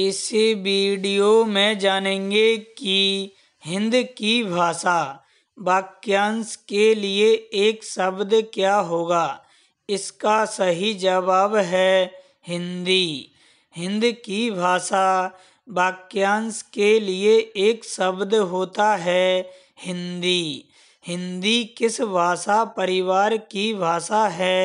इस वीडियो में जानेंगे कि हिंद की भाषा वाक्यांश के लिए एक शब्द क्या होगा इसका सही जवाब है हिंदी हिंद की भाषा वाक्यांश के लिए एक शब्द होता है हिंदी हिंदी किस भाषा परिवार की भाषा है